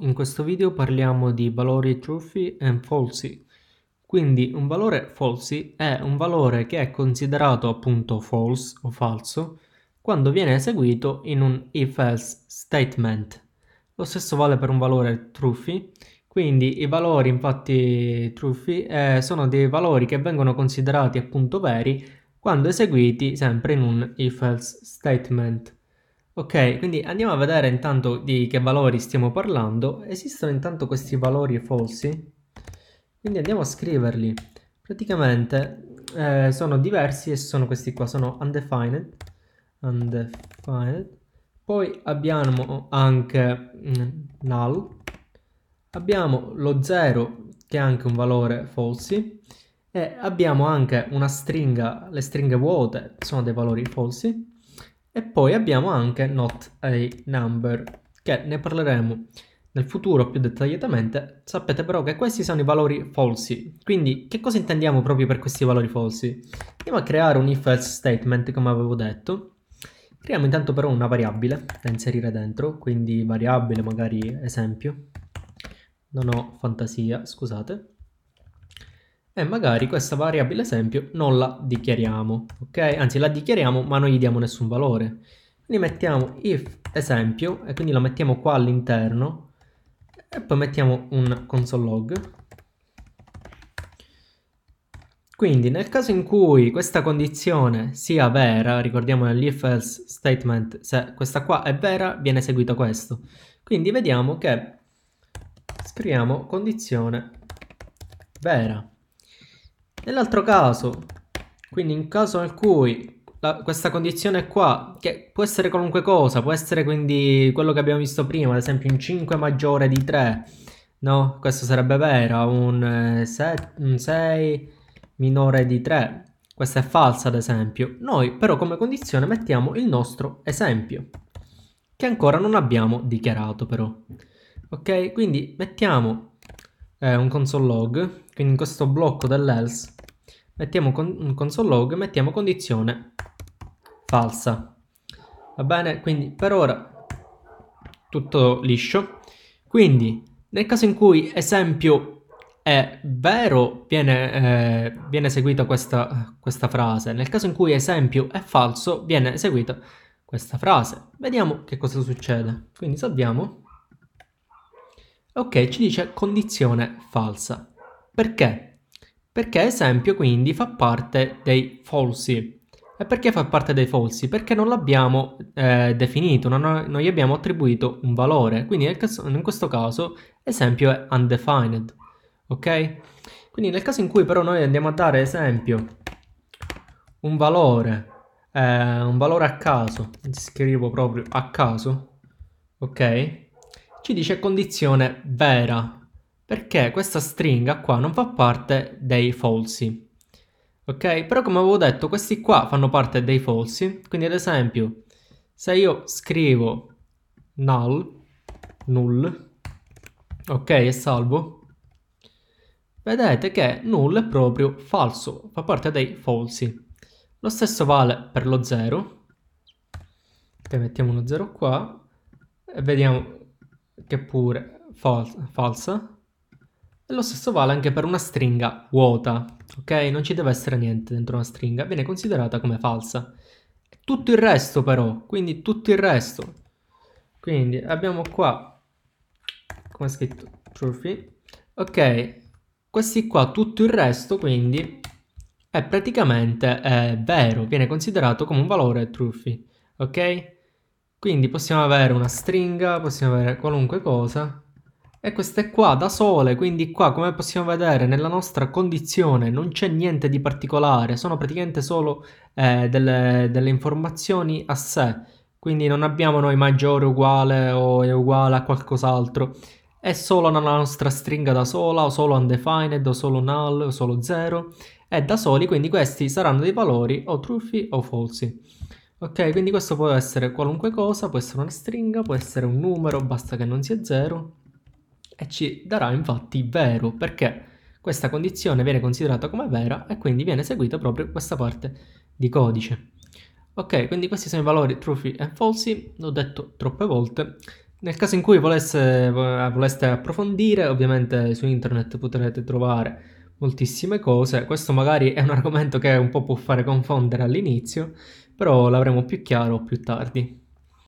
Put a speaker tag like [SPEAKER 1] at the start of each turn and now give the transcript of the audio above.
[SPEAKER 1] In questo video parliamo di valori truffi e falsi. Quindi un valore falsi è un valore che è considerato appunto false o falso quando viene eseguito in un if else statement. Lo stesso vale per un valore truffi. quindi i valori infatti truffi eh, sono dei valori che vengono considerati appunto veri quando eseguiti sempre in un if else statement. Ok, quindi andiamo a vedere intanto di che valori stiamo parlando. Esistono intanto questi valori falsi, quindi andiamo a scriverli. Praticamente eh, sono diversi e sono questi qua, sono undefined, undefined. Poi abbiamo anche mm, null, abbiamo lo 0 che è anche un valore falsi e abbiamo anche una stringa, le stringhe vuote sono dei valori falsi e poi abbiamo anche not a number, che ne parleremo nel futuro più dettagliatamente. Sapete però che questi sono i valori falsi. Quindi che cosa intendiamo proprio per questi valori falsi? Andiamo a creare un if else statement, come avevo detto. Creiamo intanto però una variabile da inserire dentro, quindi variabile magari esempio. Non ho fantasia, scusate e magari questa variabile esempio non la dichiariamo, ok? Anzi la dichiariamo ma non gli diamo nessun valore. Quindi mettiamo if esempio e quindi la mettiamo qua all'interno e poi mettiamo un console log. Quindi nel caso in cui questa condizione sia vera, ricordiamo nell'if else statement, se questa qua è vera viene eseguito questo. Quindi vediamo che scriviamo condizione vera Nell'altro caso, quindi in caso in cui la, questa condizione qua, che può essere qualunque cosa, può essere quindi quello che abbiamo visto prima, ad esempio un 5 maggiore di 3, no? Questo sarebbe vero, un, eh, set, un 6 minore di 3, questa è falsa ad esempio. Noi però come condizione mettiamo il nostro esempio, che ancora non abbiamo dichiarato però. Ok, quindi mettiamo eh, un console log, quindi in questo blocco dell'else mettiamo con, console log, mettiamo condizione falsa. Va bene? Quindi per ora tutto liscio. Quindi nel caso in cui esempio è vero viene, eh, viene eseguita questa, questa frase, nel caso in cui esempio è falso viene eseguita questa frase. Vediamo che cosa succede. Quindi salviamo. Ok, ci dice condizione falsa. Perché? Perché esempio quindi fa parte dei falsi. E perché fa parte dei falsi? Perché non l'abbiamo eh, definito, non, non, gli abbiamo attribuito un valore. Quindi caso, in questo caso esempio è undefined. Ok? Quindi nel caso in cui però noi andiamo a dare esempio un valore, eh, un valore a caso, scrivo proprio a caso, ok? Ci dice condizione vera, perché questa stringa qua non fa parte dei falsi. Ok? Però come avevo detto, questi qua fanno parte dei falsi, quindi ad esempio se io scrivo null, null, ok e salvo, vedete che null è proprio falso, fa parte dei falsi. Lo stesso vale per lo 0, che mettiamo uno 0 qua, e vediamo che pure fal falsa, lo stesso vale anche per una stringa vuota, ok? Non ci deve essere niente dentro una stringa, viene considerata come falsa. Tutto il resto però, quindi tutto il resto. Quindi abbiamo qua, come è scritto, trophy. Ok, questi qua, tutto il resto quindi è praticamente è vero, viene considerato come un valore trophy, ok? Quindi possiamo avere una stringa, possiamo avere qualunque cosa, e questa è qua da sole, quindi qua come possiamo vedere nella nostra condizione non c'è niente di particolare, sono praticamente solo eh, delle, delle informazioni a sé, quindi non abbiamo noi maggiore uguale o è uguale a qualcos'altro, è solo nella nostra stringa da sola, o solo undefined, o solo null, o solo zero e da soli, quindi questi saranno dei valori o truffi o falsi. Ok, quindi questo può essere qualunque cosa, può essere una stringa, può essere un numero, basta che non sia 0, e ci darà infatti vero perché questa condizione viene considerata come vera e quindi viene eseguita proprio questa parte di codice. Ok, quindi questi sono i valori true e false, l'ho detto troppe volte. Nel caso in cui volesse, eh, voleste approfondire, ovviamente su internet potrete trovare moltissime cose. Questo magari è un argomento che un po' può fare confondere all'inizio, però l'avremo più chiaro più tardi.